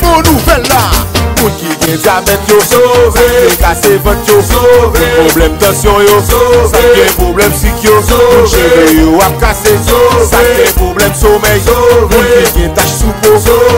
Moun nouvel la Moun ki gen zabet yo Sobe Moun ki gen kase vot yo Sobe Moun problem tasyon yo Sobe Moun sakye problem sikyo Sobe Moun chebe yo ap kase Sobe Moun sakye problem somey Sobe Moun ki gen tache soubo Sobe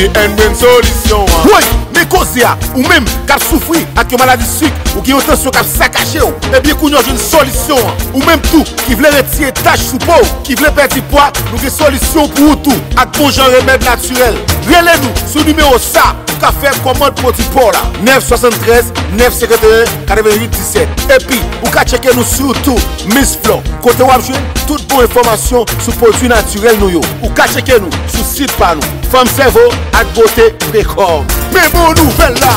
En men solisyon an Mwen, men koze an, ou men, kap soufri Ak yo maladi sik, ou gen yon tensyon kap sakache an Mwen eh biye koun yo jen solisyon an Ou men tou, ki vle reti etaj sou pou Ki vle peti poat, nou gen solisyon pou ou tou Ak bon jan remèd naturel Rele nou, sou nime yo sa Ou ka fèm komant poti por la 973-951-9817 Epi, ou ka cheke nou sou tou Miss Flo Kote wapjwen, tout bon informasyon Sou poti naturel nou yo Ou ka cheke nou, sou sit pa nou Femsevo at bote prekom Mè bon nouvel la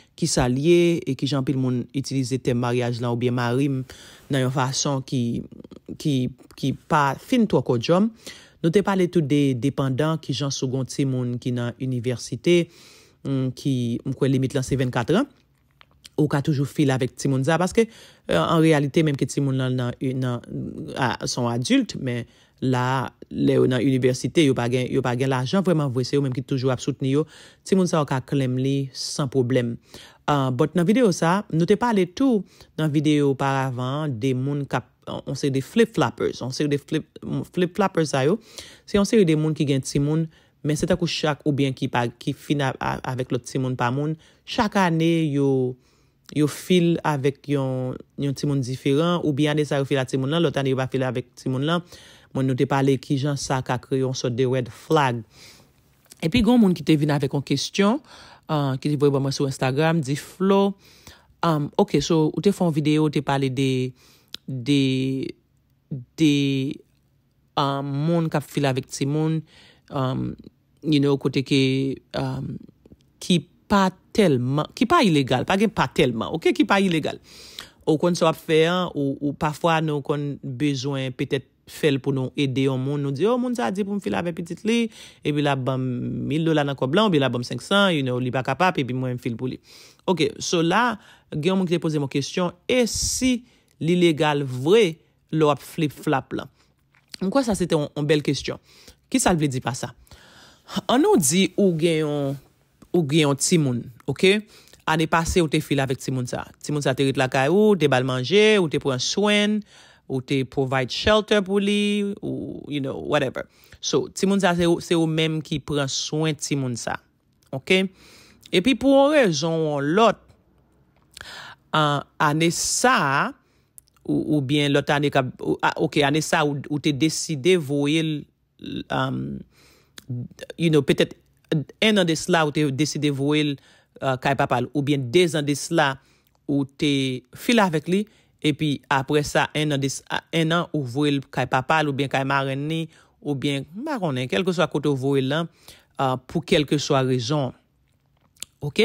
ki sa liye e ki jan pil moun itilize te maryaj lan ou biye marym nan yon fason ki pa fin to akot jom. Nou te pale tout de dependant ki jan sou gonti moun ki nan universite mm, ki mkwen limit lan se 24 an. ou ka toujou fil avèk ti moun za. Paske, euh, en realite, menm ki ti moun nan son adult, men la, le ou nan universite, yo pa gen la jan vreman vwese yo, menm ki toujou ap souten yo, ti moun za ou ka klem li, san problem. Euh, but nan video sa, nou te pale tou, nan video paravan, de moun ka, on se de flip-flappers, on se de flip-flappers a yo, se on se de moun ki gen ti moun, men se tak ou chak, ou ben ki fin avèk lot ti moun pa moun, chak anè yo, yo fil avèk yon timoun diferan, ou biyan de sa yo fil avèk timoun lan, lò tan de yo pa fil avèk timoun lan, moun nou te pale ki jan sa kakri yon sot de red flag. Epi goun moun ki te vin avèk an kestyon, ki te voy ba mwen sou Instagram, di Flo, ok, so, ou te fon video, ou te pale de, de, de, moun ka fil avèk timoun, yon nou kote ke, keep, pa telman, ki pa ilegal, pa gen pa telman, ok, ki pa ilegal. Ou kon so ap fè an, ou pafwa nou kon bezwen petèt fèl pou nou edè yon moun, nou di yon oh, moun sa di pou m fil avè petite li, e bi la bèm 1000 dolan an koblan, e bi la bèm 500, yon nou li pa kapap, e bi mwen m fil pou li. Ok, so la, gen yon moun ki te pose moun kèstyon, e si li legal vre, lou ap flip-flap lan? Mwen kwa sa, se te yon bel kèstyon. Ki sa l vle di pa sa? An nou di, ou gen yon Ou griyon timoun, ok? Ane pasè ou te fil avèk timoun sa. Timoun sa te rit lakay ou, te bal manje, ou te pran swen, ou te provide shelter pou li, ou you know, whatever. So, timoun sa se ou mèm ki pran swen timoun sa, ok? E pi pou an rezon, lot, ane sa, ou bien lot ane ka, ok, ane sa ou te deside voye, you know, petèp En an dis la ou te deside vouil euh, kaj papal ou bien dez an dis la ou te fila vek li e pi ah, apre sa en an ou vouil kaj papal ou bien kaj mareni ou bien maronen, kelke swa kote ou vouil lan euh, pou kelke swa rejon. Ok,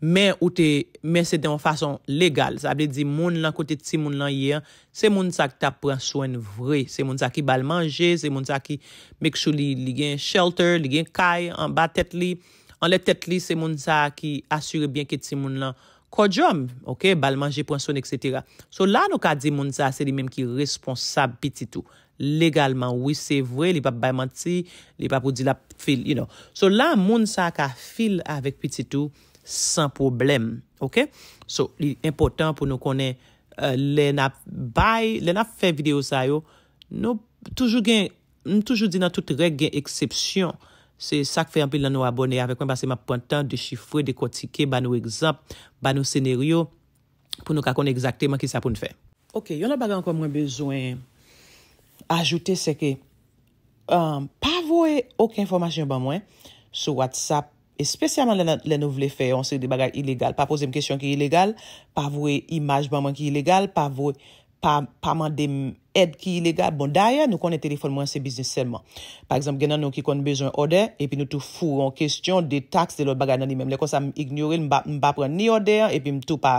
men ou te, men se den ou fason legal, sa ap de di moun lan kote ti moun lan ye, se moun sa ki ta pren souen vre, se moun sa ki bal manje, se moun sa ki mek sou li li gen shelter, li gen kay, an ba tet li, an le tet li se moun sa ki asure bien ki ti moun lan kodjom, ok, bal manje, pren souen, etc. So la nou ka di moun sa se li men ki responsab piti tou. legalman. Ouye, se vwe, li pa bay manti, li pa pou di la fil, you know. So la, moun sa ka fil avèk piti tou, san problem. Ok? So, li important pou nou konen, euh, lè na bay, lè na fè video sa yo, nou toujou gen, nou toujou di nan tout reg gen eksepsyon. Se sa k fè anpil nan nou abone avèk mwen basè mè pwentan de chifre, de kotike, ba nou ekzamp, ba nou seneryo, pou nou ka konen exaktèman ki sa pou nou fè. Ok, yon la bagan kwa mwen bezwen, ajoute se ke euh, pa vwe ok informasyon ban mwen sou WhatsApp, espèsyanman lè nou vle fè, on se de bagay ilégal, pa pose m kèsyon ki ilégal, pa vwe imaj ban mwen ki ilégal, pa vwe, pa mande m ed ki ilégal, bon daye, nou konen telefon mwen se biznis selman. Par exemple, genan nou ki konen bezon ode, epi nou tou foun kèsyon de taks de lò bagay nan li mèm. Lè kon sa m ignoril, m ba pren ni ode, epi m tou pa,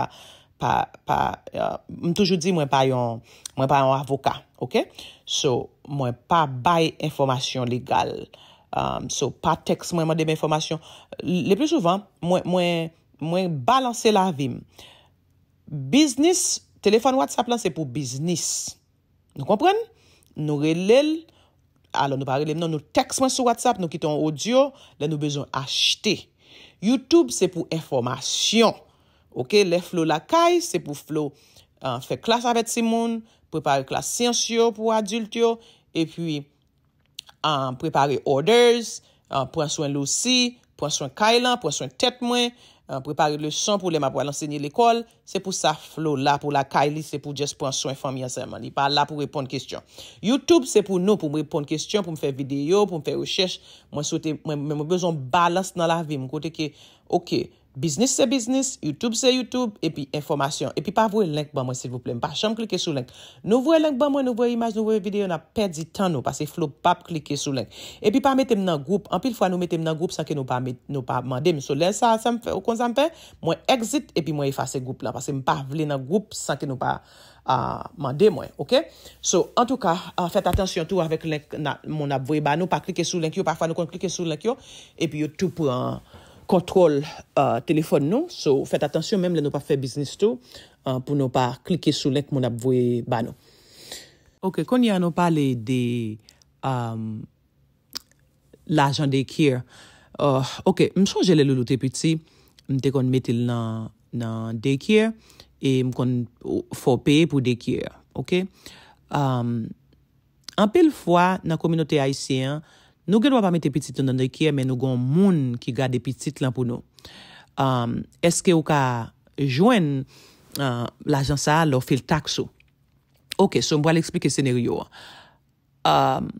euh, m toujou di mwen pa yon mwen pa yon avoka. Ok? So, mwen pa bay informasyon legal. Um, so, pa teks mwen mwende mwen informasyon. Le plus souvan, mwen mwen balanse la vim. Biznis, telefon WhatsApp lan, se pou biznis. Nou kompren? Nou relel, alo nou pa relel, non, nou teks mwen sou WhatsApp, nou kiton audio, la nou bezon achete. YouTube se pou informasyon. Ok? Le flow lakay, se pou flow fe klas avet si moun, Prepare klas sens yo pou adult yo. E pwi, prepare orders, pren swen lousi, pren swen kailan, pren swen tet mwen, prepare louson pou lema pou alansenye l'ekol. Se pou sa flow la pou la kaili, se pou jes pren swen fami ya seman. Y pa la pou repon kestyon. Youtube se pou nou pou mwen repon kestyon, pou mwen fe video, pou mwen fe rechèche. Mwen sou te, mwen mwen bezon balas nan la vi. Mwen kote ke, oké, Biznis se biznis, Youtube se Youtube, epi informasyon. Epi pa vwe lenk ba mwen silvouple. Mpa chanm klike sou lenk. Nou vwe lenk ba mwen, nou vwe imaj, nou vwe videyo na perdi tan nou. Pase flow pap klike sou lenk. Epi pa metem nan goup. Anpil fwa nou metem nan goup sanke nou pa mande mwen. So lè sa, sa mfè, okon sa mfè. Mwen exit epi mwen ifase goup la. Pase mpa vwe nan goup sanke nou pa euh, mande mwen. Ok? So, an tou ka, euh, fèt atensyon tou avèk lenk na moun ap vwe ba. Nou pa klike sou lenk yo. Parfwa nou kon k kontrol telefon nou. So, fèt atensyon mèm lè nou pa fè biznis tou pou nou pa klike sou lèk moun ap vwe ban nou. Ok, kon yon nou pale de um, l'ajan de kyer. Uh, ok, mèm chanjè lè louloute piti mèm te kon metil nan de kyer e mèm kon fò pe pou de kyer. Ok, um, an pel fwa nan kominote haisyen Nou genwa pa met epitit nan dekye, men nou genw moun ki ga depitit lan pou nou. Um, eske ou ka jwen uh, l'ajansal ou fil taks ou? Ok, sou mbo al eksplike seneryou um, an.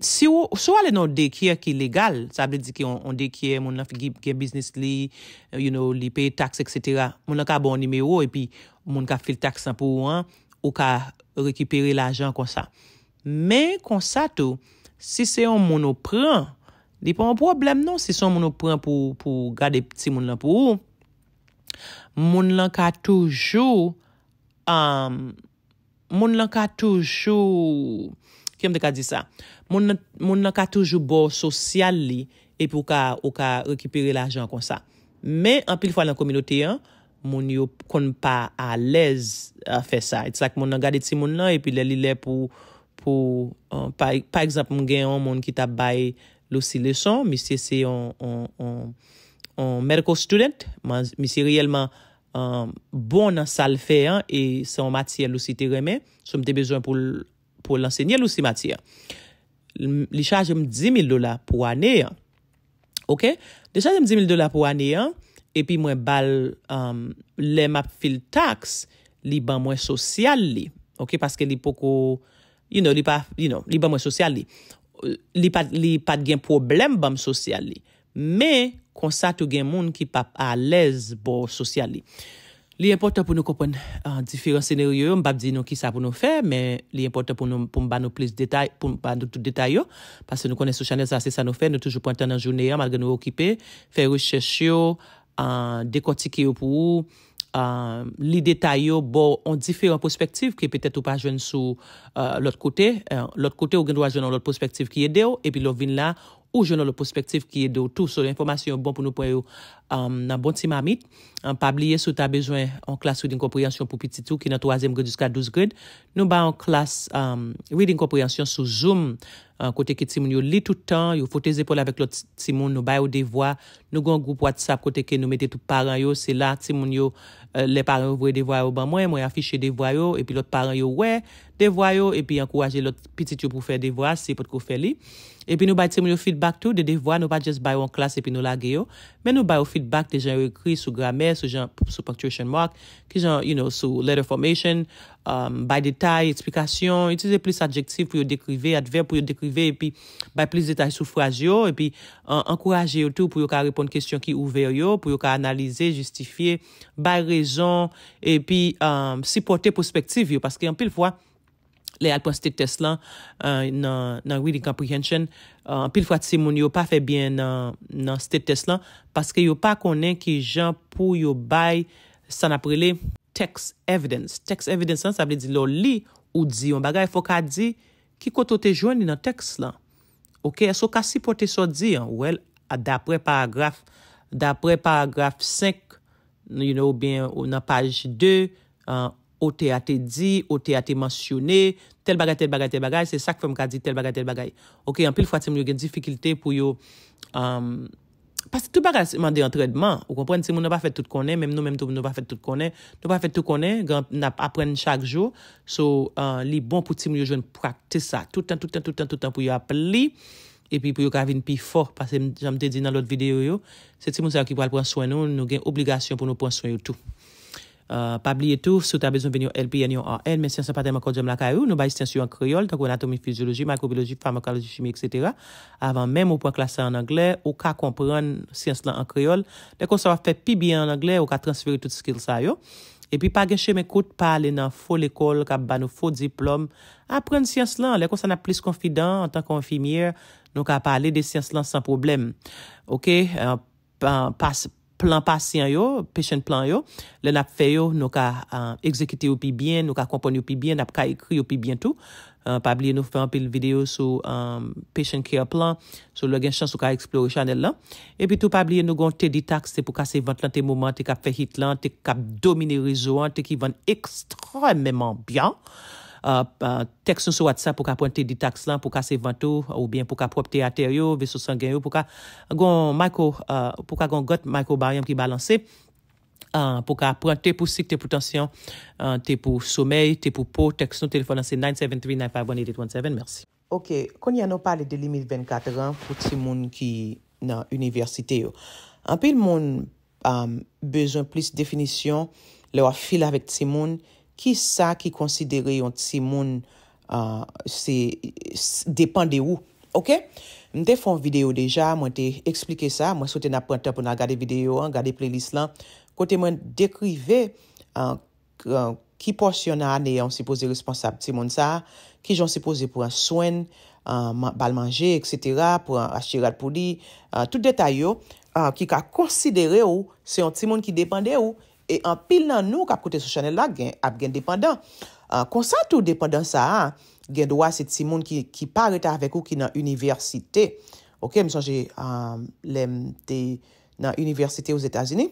Si ou alen nou dekye ki legal, sa aple di ki on dekye moun nan fi gen biznis li, uh, li pay taks, etc. Moun nan ka bon nime ou, epi moun ka fil taks lan pou ou an, ou ka rekipere l'ajans kon sa. Men konsa tou, si se yon moun nou pran, li pou an problem nou si se yon moun nou pran pou gade ti moun lan pou ou, moun lan ka toujou, moun lan ka toujou, kèm de ka di sa, moun lan ka toujou bo sosyal li, epi ou ka rekipire la ajan konsa. Men an pil fwa lan kominote yon, moun yo kon pa alez a fe sa, eti sa ki moun lan gade ti moun lan epi le li le pou ou, pou, euh, pa ekzap m gen yon moun ki tabay lousi leson, misi se yon merko student, misi riyelman euh, bon an sal fe, e se yon matia lousi te reme, soum te bezwen pou lansenye lousi matia. Li chaje m 10.000 dola pou ane, ok? Li chaje m 10.000 dola pou ane, e pi mwen bal euh, le map fil tax, li ban mwen sosyal li, ok? Paske li poko, You know, li pa, you know, li ba mwen sosyal li. Li pa, li pa gen problem ba mwen sosyal li. Me, konsa tou gen moun ki pa a lez bo sosyal li. Li importan pou nou kopwen an uh, diferent seneryo yo, mbap di nou ki sa pou nou fe, me, li importan pou nou, pou mba nou plis detay, pou mba nou tout detay yo, pase nou konen sosyal nez a se sa nou fe, nou toujou pointan nan jounye yo, mal gen nou okipe, fe riches yo, an uh, dekoti ki yo pou ou, Euh, li detay yo bo an diferent prospektiv ki petet ou pa jwen sou euh, lot kote. Euh, lot kote ou gen drwa jwen an lot prospektiv ki ye deyo epi lo vin la ou jwen an lot prospektiv ki ye deyo tout sou l'informasyon bon pou nou poye nan bon ti mamit. An pabliye sou ta bejwen an klas ou din kompryansyon pou pititou ki nan toazem grid jusqu'a 12 grid. Nou ba an klas ou din kompryansyon sou zoom Kote ke ti moun yo li toutan, yo fote zepol avek lot ti moun, nou bay ou devwa. Nou goun group WhatsApp kote ke nou mette tout paran yo, se la ti moun yo euh, le paran vwe devwa yo ban mwen, mwen afishe devwa yo, epi lot paran yo we, devwa yo, epi ankouraje lot pitit yo pou fwe devwa, se pot kou fwe li. Epi nou bay ti moun yo feedback tou de devwa, nou bay just bay ou an klas epi nou lage yo. Men nou bay ou feedback de jan yo ekri sou grame, sou jan sou punctuation mark, ki jan, you know, sou letter formation. bay detay, eksplikasyon, itize plis adjektiv pou yo dekrive, adver pou yo dekrive, bay plis detay soufrag yo, ankoraje um, yo tou pou euh, yo ka repon kestyon ki ouver yo, pou yo ka analize, justifye, bay rezon, si pote prospektiv yo, paske yon pil fwa le alpon sted tes lan, nan weeding comprehension, pil fwa tsemon yo pa febyen nan sted tes lan, paske yo pa konen ki jan pou yo bay san aprele, Text evidence. Text evidence an, sa ble di lo li ou di yon bagay. Fok a di ki koto te jouni nan tekst lan. Ok, aso kasi pote so di an. Wel, da pre paragraf, da pre paragraf 5, you know, ou bin nan page 2, o te a te di, o te a te mansyouni, tel bagay, tel bagay, tel bagay, se sak fom ka di tel bagay, tel bagay. Ok, an pil fwa ti mwen yo gen difikilite pou yo... Pase tou pa kal seman de entredman, ou kompren, ti moun nou pa fet tout konen, menm nou menm tou moun nou pa fet tout konen, nou pa fet tout konen, gen apren chak jo, sou li bon pou ti moun yo jwen praktes sa, tout an, tout an, tout an, tout an pou yo ap li, epi pou yo kavin pi for, pase janm te di nan lot videyo yo, se ti moun seman ki pral pran swen nou, nou gen obligasyon pou nou pran swen yo tou. Euh, pa bli etou, sou ta bezon ven yon LPN, yon RL, men si yon se paten mako djem lakay ou, nou ba yon si yon su yon kriyol, tanko anatomi, fizyoloji, makrobioloji, farmakoloji, chimi, etc. Avan men mou pou an klasa an Angle, ou ka kompran si yon se lan an kriyol, le kon sa va fe pi bi an Angle, ou ka transferi tout skil sa yo. E pi pa geche me kout, pa ale nan fol ekol, ka ban nou fol diplom, apren si yon se lan, le kon sa na plis konfidan, an tanko anfimier, nou ka apale de si yon se lan san problem. Ok, euh, pas... Plan pasyen yo, patient plan yo, le nap fe yo, nou ka ekzekite euh, yo pi bien, nou ka kompon yo pi bien, nap ka ekri yo pi bientou. Euh, pabliye nou fè anpil video sou euh, patient care plan, sou lò gen chans yo ka eksplore chanel lan. E pi tou pabliye nou gon te di takse pou kase vant lan te mouman, te kap fe hit lan, te kap domine rizouan, te ki vant ekstremèman byan. Euh, euh, teks nou sou atsa pou ka pwente di taks lan, pou ka se vantou, ou bien pou ka prop teater yo, ve sou sangen yo, pou ka gon maiko, pou ka gon got maiko bariam ki balanse, pou ka pwente pou sik, te pou tansyon, te pou somey, te pou po, teks nou, telefon anse 973-951-837, mersi. Ok, kon ya nou pale de 2024 an, pou ti moun ki nan universite yo. Anpil moun euh, bezon plis definisyon, lewa fil avet ti moun, Ki sa ki konsidere yon timoun se depande ou? Ok? Mwen te fon video deja, mwen te explike sa. Mwen sou te nap rentan pou nan gade video an, gade playlist lan. Kote mwen dekrive ki porsyonan e yon se pose responsable timoun sa. Ki jon se pose pou an swen, bal manje, etc. Pou an ashtirat pou li. Tout detay yo ki ka konsidere ou se yon timoun ki depande ou. Ok? E anpil nan nou kap kote sou chanel la, gen ap gen depandan. Kon san tou depandan sa a, gen dwa se ti moun ki pa reta avèk ou ki nan universite. Ok, misan, jè, nan universite ou Zetazini,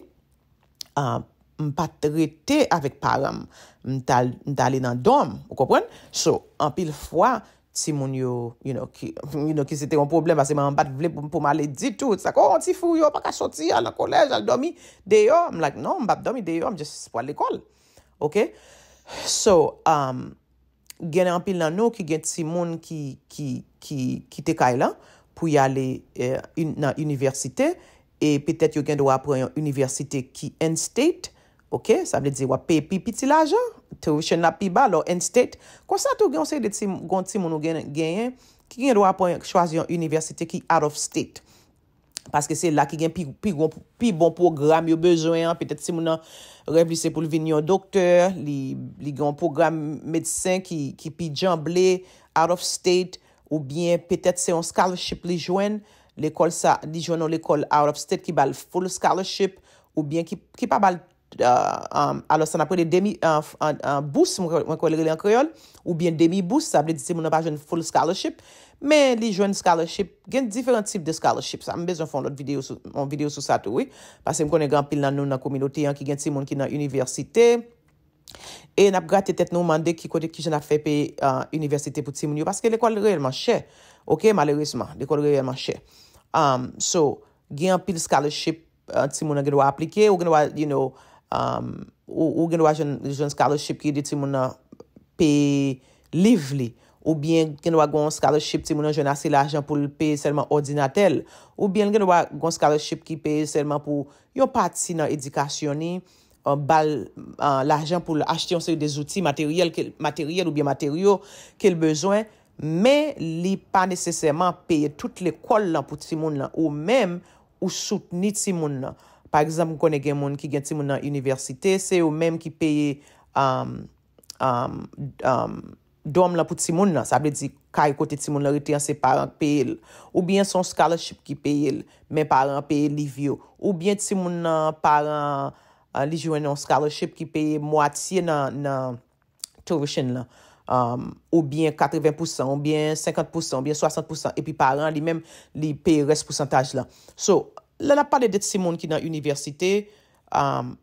m pa trete avèk param, m tali nan dom, ou kopwen, so anpil fwa, Simon yo, you know, ki, you know, ki se te yon problem, ase man, mbat vle pou ma le di tout, sakon, ti fou yo, pa ka soti, ala kolèj, ala domi, deyo, mlak, non, mbat domi, deyo, mje se po al ekol. Ok? So, um, gen an pil nan nou ki gen Simon ki, ki, ki, ki te kailan, pou yale eh, nan universite, e petet yo gen do apre yon universite ki end state, Ok, sa vle di wap pe pi pi ti la jan, te wishen api ba lo end state. Kwa sa tou gen se de ti gonti moun ou gen yen, ki gen rwa po yon chwaz yon universite ki out of state. Paske se la ki gen pi bon program yo bezwen, petet si moun an revise pou l vini yon doktor, li gen yon program medisen ki pi jamble out of state, ou bien petet se yon scholarship li jwen, li jwen an l ekol out of state ki bal full scholarship, ou bien ki pa bal alo san apre de demi en bous mwen kolerele an kreol ou bien demi bous, sa apre de ti moun an pa jwen full scholarship, men li jwen scholarship, gen diferent tip de scholarship sa m bezon fon lout video sou sa toui, pase m konen gran pil nan nou nan komiloti an ki gen ti moun ki nan universite e nap gratet et nou mande ki kote ki jen ap fe pe euh, universite pou ti moun yo, paske le kol reyelman che, ok, malerisman, le kol reyelman che, um, so gen pil scholarship euh, ti moun an gen waplike, ou gen wap, you know Um, ou gen wajon scholarship ki di ti moun nan pey liv li, ou bien gen wajon scholarship ti moun nan jen ase la ajan pou pey selman ordinatel, ou bien gen wajon scholarship ki pey selman pou yon pati nan edikasyon li, bal la ajan pou achte yon sey de zouti materyel ou biyemateryo ke l bezwen, men li pa neseseman peye tout le kol nan pou ti moun nan, ou menm ou soutni ti moun nan. Par exemple, kone gen moun ki gen timoun nan universite, se ou menm ki peye dom lan pou timoun lan, sa aple di kari e kote timoun lan, rete an se paran, peye el. Ou bien son scholarship ki peye el, men paran, peye el li vyo. Ou bien timoun nan paran li jwen nan scholarship ki peye mwatiye nan torrechen lan. Ou bien 80%, ou bien 50%, ou bien 60%, epi paran li menm li peye res pwosantaj lan. So, la na pa de det si moun ki nan universite, um,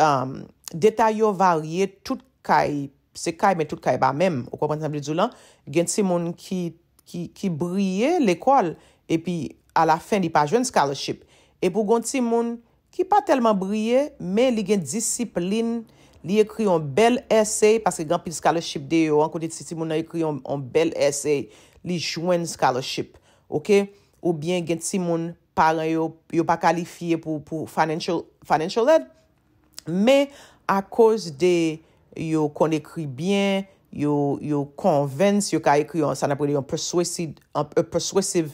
um, detayyo varye, tout kay, se kay, men tout kay ba mem, ou kwa prensam li djou lan, gen si moun ki brye l'ekwal, epi a la fen li pa jwen skaloship, epi ou gen si moun ki pa telman brye, men li gen disiplin, li ekri yon bel ese, paske gen pil skaloship de yo, an kon de ti si moun na ekri yon bel ese, li jwen skaloship, ou bien gen si moun, Paren yo pa kalifiye pou financial ed. Me, a koz de yo kon ekri bien, yo konvens, yo ka ekri, sa na prene yon persuasive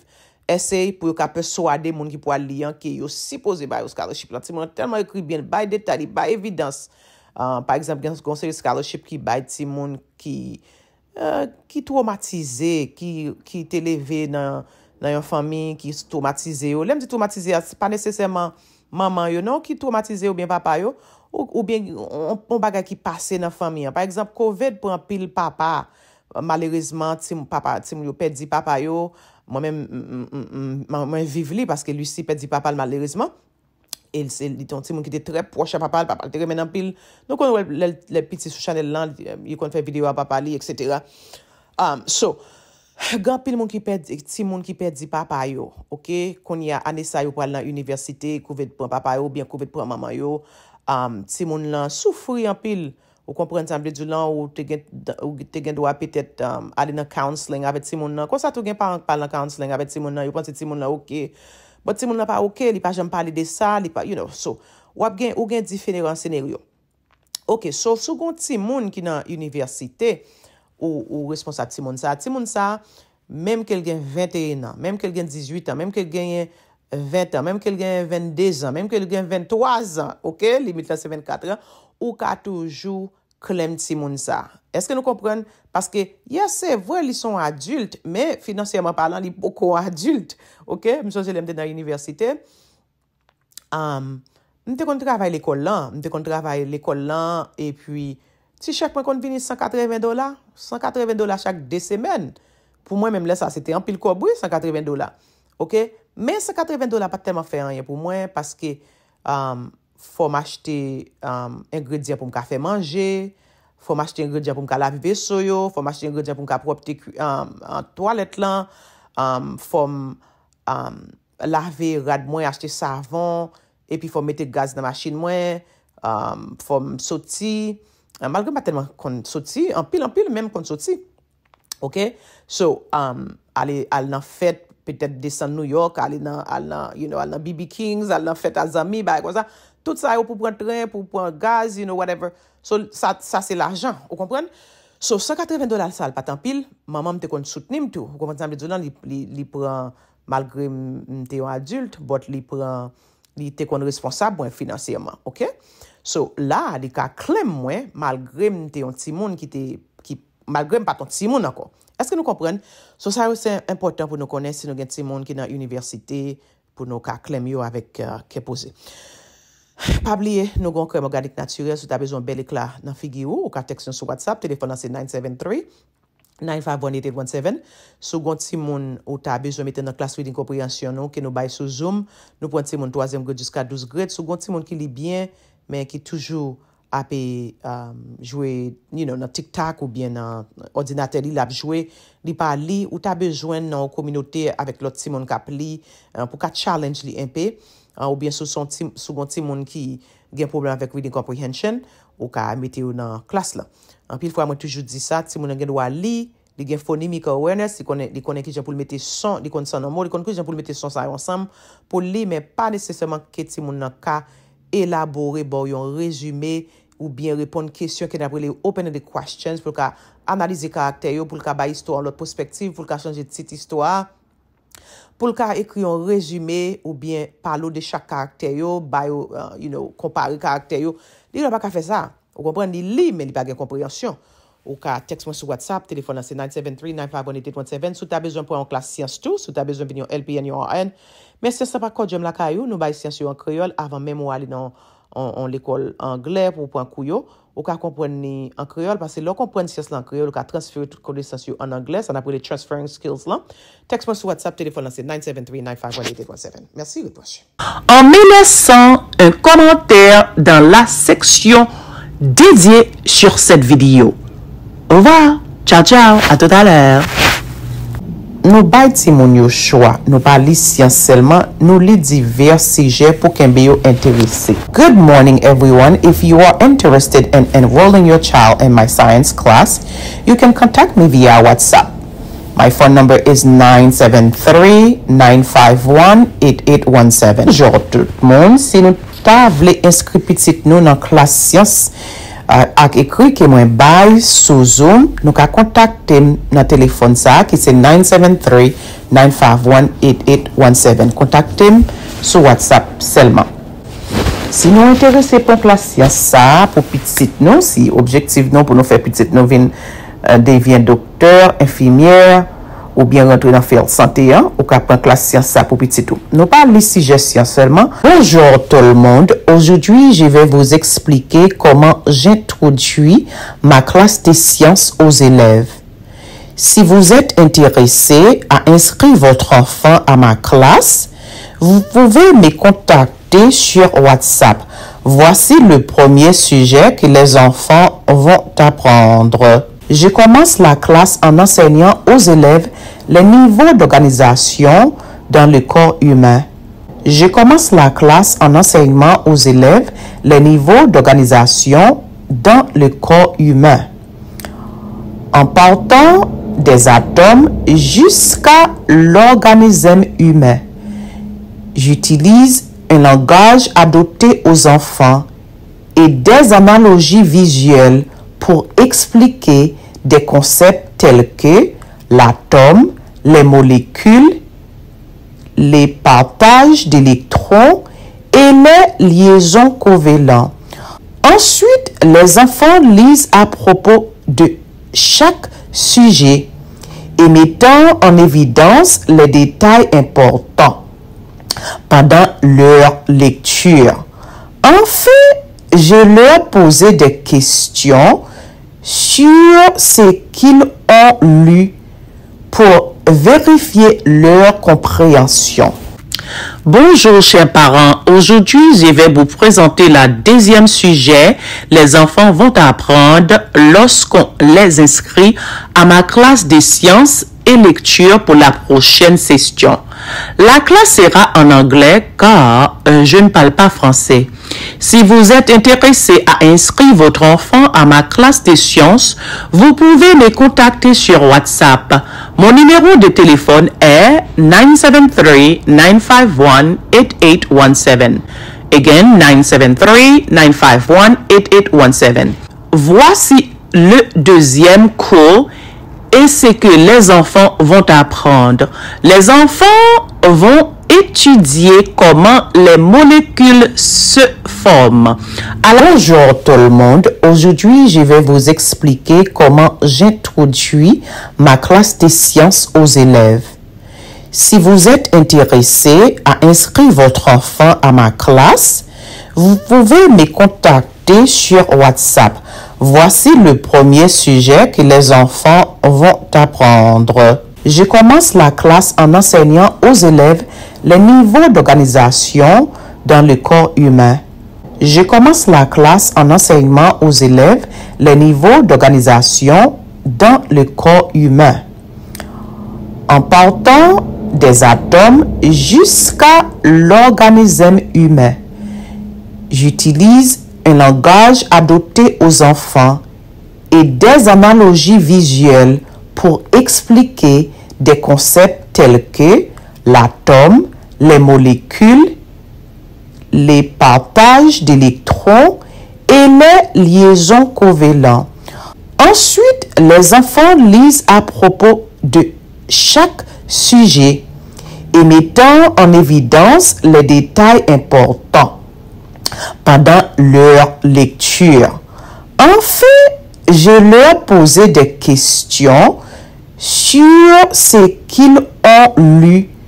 essay, pou yo ka persuade moun ki pou aliyan ki yo si pose baye ou skaloship lan ti moun. Tenman ekri bien, baye detali, baye evidans. Euh, par exemple, gen konser yon skaloship ki baye ti moun ki euh, traumatize, ki te leve nan... nan yon fami ki se traumatize yo. Lem di traumatize yo, se pa nesesèman maman yo, nan ki traumatize yo, ou bien papa yo, ou bien mbaga ki pase nan fami yo. Par ekzamp, COVID pran pil papa, malerizman, ti mwen yo pedi papa yo, mwen vive li, paske lui si pedi papa l malerizman, et l se liton, ti mwen ki de tre proche papa l, papa l de remen nan pil, nou kon wè l piti sou chanel lan, yon kon fè video a papa li, etc. Um, so, Gan pil moun ki perdi, ti moun ki perdi papa yo, ok, kon ya anesa yo pou al nan universite, kouved pou an papa yo, byan kouved pou an mama yo, ti moun lan soufri an pil, ou konpren temble di lan ou te gen doa petet alin nan counseling avet ti moun lan, konsa tou gen pal nan counseling avet ti moun lan, yo pwant se ti moun lan ok, bot ti moun lan pa ok, li pa jen pali de sa, li pa, you know, so, wap gen, ou gen di feneran sener yo. Ok, so, sou gon ti moun ki nan universite... ou responsat Simon Sa. Simon Sa, mem ke l gen 21 an, mem ke l gen 18 an, mem ke l gen 20 an, mem ke l gen 22 an, mem ke l gen 23 an, ok, limit la se 24 an, ou ka toujou klem Simon Sa. Eske nou kompren? Paske, ya se, vwe li son adult, me, finansyèman parlant, li poko adult, ok, msou jelèm de nan yoniversite, am, mte kon trabay l ekol lan, mte kon trabay l ekol lan, e pwi, ti chèk mwen kon vini 180 dola? 180 dola chak de semen. Pou mwen men mle sa, se te an pil kobwe, 180 dola. Ok? Men 180 dola pa telman fè an yon pou mwen, paske fòm achete ingredyen pou mka fè manje, fòm achete ingredyen pou mka lave ve soyo, fòm achete ingredyen pou mka propte kwi an toalet lan, fòm lave rad mwen, achete savon, epi fòm mette gaz nan machin mwen, euh, fòm soti, Euh, malgrè pa tenman kon soti, anpil, anpil, menm kon soti. Ok? So, al nan fèt, pètè desan New York, al nan, al nan, you know, al nan BB Kings, al nan fèt azami, bay kon sa. Tout sa yo pou pran tren, pou pran gaz, you know, whatever. So, sa, sa se l'ajan, ou kompren? So, 180 dolar sal pat anpil, mamam te kon soutenim tou. Ou kompren, zanm de zonan, li pran, malgrè mte yo adult, bot li pran, li te kon responsabwen finansyeman, ok? So, la, di ka klem mwen, malgrèm te yon timoun ki te, malgrèm pa ton timoun anko. Eske nou kompren? So, sa yo se important pou nou konen se nou gen timoun ki nan universite, pou nou ka klem yo avèk euh, kepoze. Pa bliye, nou gon krem o gadik naturel, sou ta bezon bel ekla nan figi ou, ou ka teksyon sou WhatsApp, telefon nan se 973-9518-17. Sou gon timoun ou ta bezon meten nan klaswe di kopriyansyon nou, ki nou bay sou Zoom, nou pon timoun 3e grade jiska 12 grade. Sou gon timoun ki libyen, men ki toujou apè um, jouè, you know, nan tiktak ou bien nan ordinater li lap jouè li pa li, ou ta bejwen nan ou kominote avèk lot timon kap li uh, pou ka challenge li empè uh, ou bien sou bon timon ki gen problem avèk reading comprehension ou ka metè ou nan klas la an uh, pi l fwa mwen toujou di sa, timon nan gen wali, li gen phonemic awareness li konen ki jen pou l metè son li konen ki jen pou l metè son sa yon sam pou li men pa lise seman ke timon nan ka elabore bon yon rezume ou bien repon kesyon ken apre li open de questions pou l ka analize karakter yo, pou l ka bay histo an lot perspektiv, pou l ka chanje tit histo a. Pou l ka ekri yon rezume ou bien palo de chak karakter yo, bay yon, euh, you know, kompare karakter yo, li yon pa ka fe sa, ou kompren li li men li pa gen komprensyon. Ou ka teks moun sou WhatsApp, telefon nasi 973-951827, sou ta bezon pou yon klas Sience2, sou ta bezon vin yon LPN, yon RN, Mè se se pa kòd jèm lakay ou, nou bay siens yon kriol avan mèm ou alin an l'ekol anglè pou pou an kouyo. Ou ka kompwen ni an kriol, pasè lò kompwen siens lan kriol ou ka transfer yon kriol li sens yon an anglè, sa na pou li transferring skills lan. Text mè sou WhatsApp, telefon lan se 973 9518817. Mèsi yon poch. An mè mè san, an komentèr dan la seksyon dedye sur set videyo. Ouwa, tchao tchao, a tout alèr. Nou bay ti moun yo chwa, nou pali siyans selman, nou li di ver sije pou kembe yo enterisi. Good morning everyone, if you are interested in enrolling your child in my science class, you can contact me via WhatsApp. My phone number is 973-951-8817. Jou rop tout moun, si nou ta vle inskripitit nou nan klas siyans, ak ekri ke mwen bay sou zoom, nou ka kontakte m nan telefon sa, ki se 973-951-8817. Kontakte m sou WhatsApp selman. Si nou interese pou plasya sa, pou piti sit nou si, objektiv nou pou nou fe piti sit nou vin euh, devyen doktor, infimièr, ou bien rentrer dans faire santé hein, ou qu'apprendre la classe science pour petit tout. tou. pas les suggestions. seulement. Bonjour tout le monde. Aujourd'hui, je vais vous expliquer comment j'introduis ma classe de sciences aux élèves. Si vous êtes intéressé à inscrire votre enfant à ma classe, vous pouvez me contacter sur WhatsApp. Voici le premier sujet que les enfants vont apprendre je commence la classe en enseignant aux élèves les niveaux d'organisation dans le corps humain. Je commence la classe en enseignant aux élèves les niveaux d'organisation dans le corps humain. En partant des atomes jusqu'à l'organisme humain, j'utilise un langage adopté aux enfants et des analogies visuelles pour expliquer des concepts tels que l'atome, les molécules, les partages d'électrons et les liaisons covalentes. Ensuite, les enfants lisent à propos de chaque sujet et mettant en évidence les détails importants pendant leur lecture. Enfin, je leur posais des questions sur ce qu'ils ont lu pour vérifier leur compréhension. Bonjour chers parents, aujourd'hui je vais vous présenter la deuxième sujet. Les enfants vont apprendre lorsqu'on les inscrit à ma classe des sciences lecture pour la prochaine session. La classe sera en anglais car euh, je ne parle pas français. Si vous êtes intéressé à inscrire votre enfant à ma classe des sciences, vous pouvez me contacter sur WhatsApp. Mon numéro de téléphone est 973-951-8817. Again, 973-951-8817. Voici le deuxième cours et c'est que les enfants vont apprendre. Les enfants vont étudier comment les molécules se forment. Alors, Bonjour tout le monde. Aujourd'hui, je vais vous expliquer comment j'introduis ma classe des sciences aux élèves. Si vous êtes intéressé à inscrire votre enfant à ma classe, vous pouvez me contacter sur WhatsApp Voici le premier sujet que les enfants vont apprendre. Je commence la classe en enseignant aux élèves les niveaux d'organisation dans le corps humain. Je commence la classe en enseignement aux élèves les niveaux d'organisation dans le corps humain. En partant des atomes jusqu'à l'organisme humain, j'utilise langage adopté aux enfants et des analogies visuelles pour expliquer des concepts tels que l'atome, les molécules, les partages d'électrons et les liaisons covalentes. Ensuite, les enfants lisent à propos de chaque sujet et mettant en évidence les détails importants pendant leur lecture. Enfin, je leur posais des questions sur ce qu'ils ont lu